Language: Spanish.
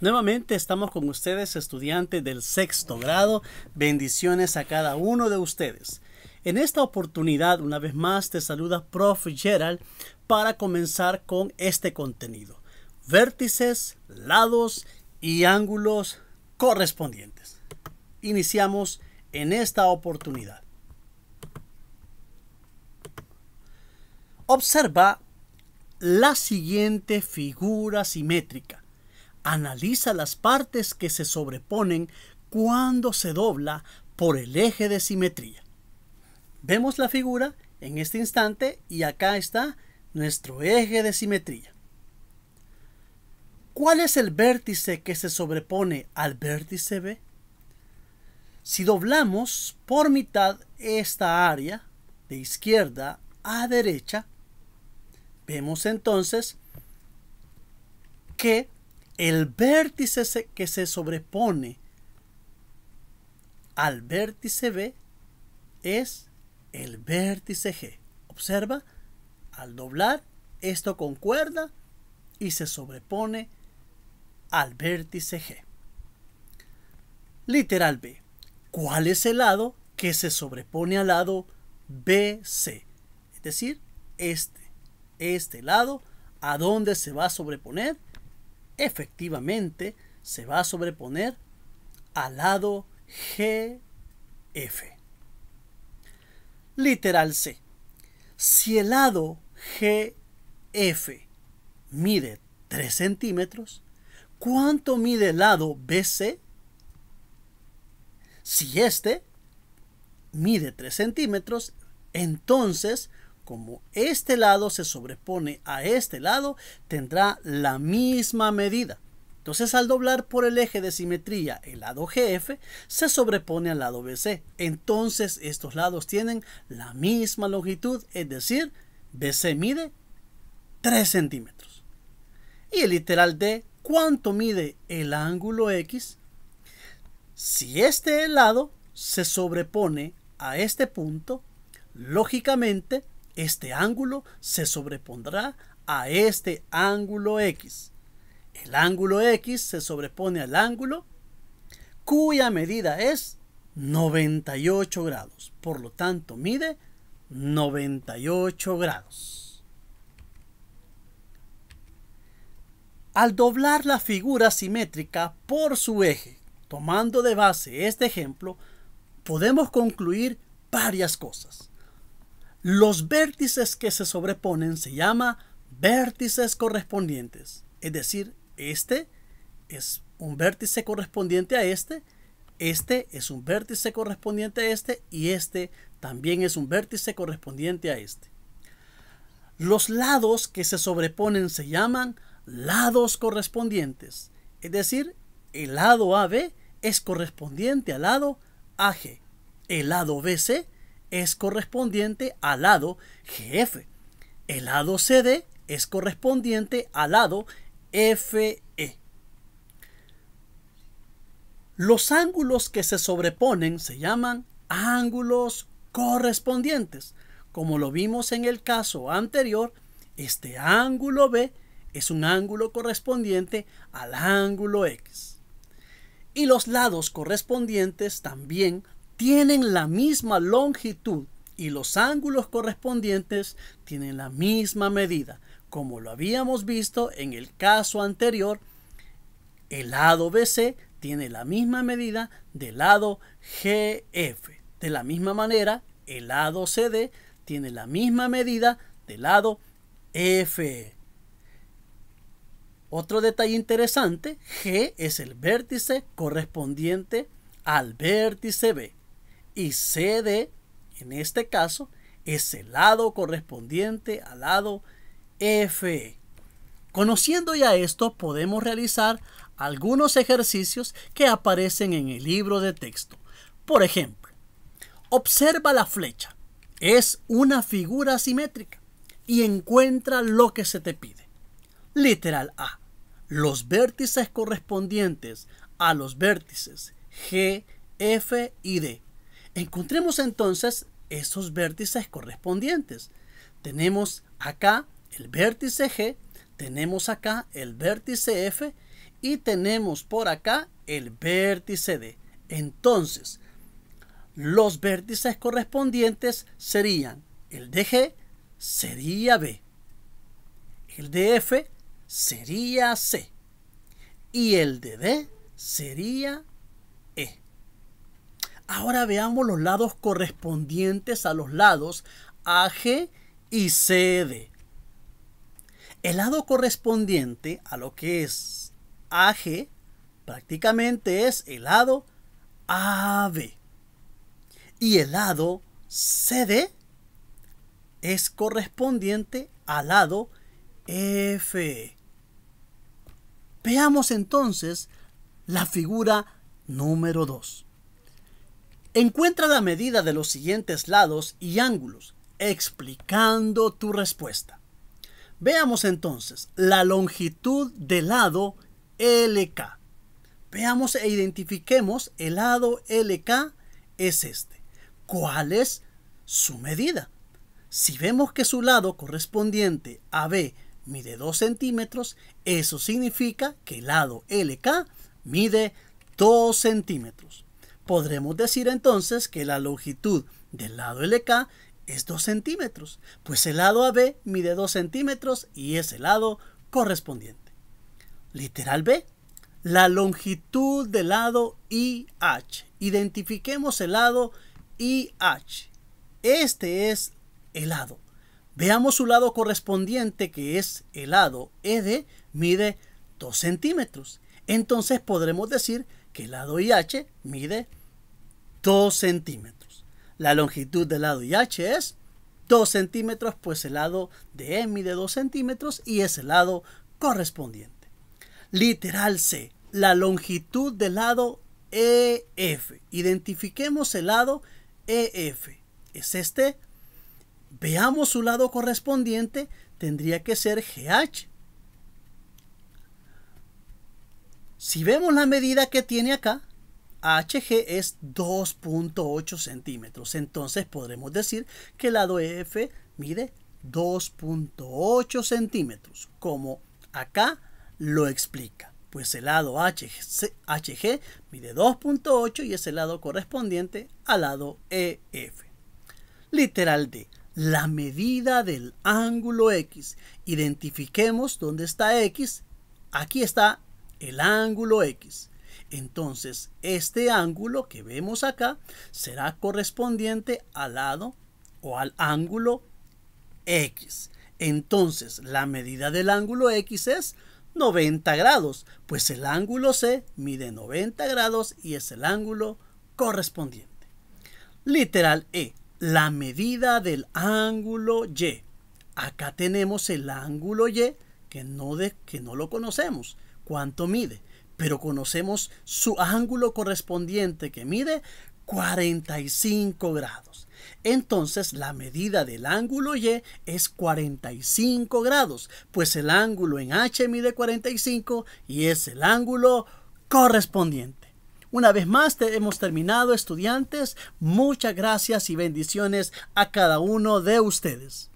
Nuevamente estamos con ustedes, estudiantes del sexto grado. Bendiciones a cada uno de ustedes. En esta oportunidad, una vez más, te saluda Prof. Gerald para comenzar con este contenido. Vértices, lados y ángulos correspondientes. Iniciamos en esta oportunidad. Observa la siguiente figura simétrica Analiza las partes que se sobreponen cuando se dobla por el eje de simetría. Vemos la figura en este instante y acá está nuestro eje de simetría. ¿Cuál es el vértice que se sobrepone al vértice B? Si doblamos por mitad esta área de izquierda a derecha, vemos entonces que el vértice que se sobrepone al vértice B es el vértice G. Observa, al doblar, esto concuerda y se sobrepone al vértice G. Literal B. ¿Cuál es el lado que se sobrepone al lado BC? Es decir, este, este lado, ¿a dónde se va a sobreponer? efectivamente se va a sobreponer al lado GF. Literal C. Si el lado GF mide 3 centímetros, ¿cuánto mide el lado BC? Si este mide 3 centímetros, entonces como este lado se sobrepone a este lado, tendrá la misma medida. Entonces al doblar por el eje de simetría el lado GF se sobrepone al lado BC. Entonces estos lados tienen la misma longitud, es decir, BC mide 3 centímetros. Y el literal D, ¿cuánto mide el ángulo X? Si este lado se sobrepone a este punto, lógicamente este ángulo se sobrepondrá a este ángulo X. El ángulo X se sobrepone al ángulo cuya medida es 98 grados. Por lo tanto, mide 98 grados. Al doblar la figura simétrica por su eje, tomando de base este ejemplo, podemos concluir varias cosas. Los vértices que se sobreponen se llama vértices correspondientes. Es decir, este es un vértice correspondiente a este, este es un vértice correspondiente a este y este también es un vértice correspondiente a este. Los lados que se sobreponen se llaman lados correspondientes. Es decir, el lado AB es correspondiente al lado AG. El lado BC es correspondiente al lado GF. El lado CD es correspondiente al lado FE. Los ángulos que se sobreponen se llaman ángulos correspondientes. Como lo vimos en el caso anterior, este ángulo B es un ángulo correspondiente al ángulo X. Y los lados correspondientes también tienen la misma longitud y los ángulos correspondientes tienen la misma medida. Como lo habíamos visto en el caso anterior, el lado BC tiene la misma medida del lado GF. De la misma manera, el lado CD tiene la misma medida del lado FE. Otro detalle interesante, G es el vértice correspondiente al vértice B y CD, en este caso, es el lado correspondiente al lado F. Conociendo ya esto, podemos realizar algunos ejercicios que aparecen en el libro de texto. Por ejemplo, observa la flecha. Es una figura simétrica y encuentra lo que se te pide. Literal A. Los vértices correspondientes a los vértices G, F y D Encontremos entonces esos vértices correspondientes. Tenemos acá el vértice G, tenemos acá el vértice F y tenemos por acá el vértice D. Entonces, los vértices correspondientes serían el de G sería B, el de F sería C y el de D sería E. Ahora veamos los lados correspondientes a los lados AG y CD. El lado correspondiente a lo que es AG prácticamente es el lado AB. Y el lado CD es correspondiente al lado F. Veamos entonces la figura número 2. Encuentra la medida de los siguientes lados y ángulos, explicando tu respuesta. Veamos entonces la longitud del lado LK. Veamos e identifiquemos el lado LK es este. ¿Cuál es su medida? Si vemos que su lado correspondiente a B mide 2 centímetros, eso significa que el lado LK mide 2 centímetros podremos decir entonces que la longitud del lado LK es 2 centímetros, pues el lado AB mide 2 centímetros y es el lado correspondiente. Literal B, la longitud del lado IH. Identifiquemos el lado IH. Este es el lado. Veamos su lado correspondiente que es el lado ED, mide 2 centímetros. Entonces podremos decir que el lado IH mide 2 2 centímetros. La longitud del lado IH es 2 centímetros, pues el lado de E de 2 centímetros y es el lado correspondiente. Literal C, la longitud del lado EF. Identifiquemos el lado EF. ¿Es este? Veamos su lado correspondiente. Tendría que ser GH. Si vemos la medida que tiene acá, HG es 2.8 centímetros. Entonces podremos decir que el lado EF mide 2.8 centímetros, como acá lo explica. Pues el lado HG, mide 2.8 y es el lado correspondiente al lado EF. Literal D. La medida del ángulo X. Identifiquemos dónde está X. Aquí está el ángulo X. Entonces, este ángulo que vemos acá será correspondiente al lado o al ángulo X. Entonces, la medida del ángulo X es 90 grados, pues el ángulo C mide 90 grados y es el ángulo correspondiente. Literal E, la medida del ángulo Y. Acá tenemos el ángulo Y que no, que no lo conocemos. ¿Cuánto mide? pero conocemos su ángulo correspondiente que mide 45 grados. Entonces la medida del ángulo Y es 45 grados, pues el ángulo en H mide 45 y es el ángulo correspondiente. Una vez más hemos terminado estudiantes, muchas gracias y bendiciones a cada uno de ustedes.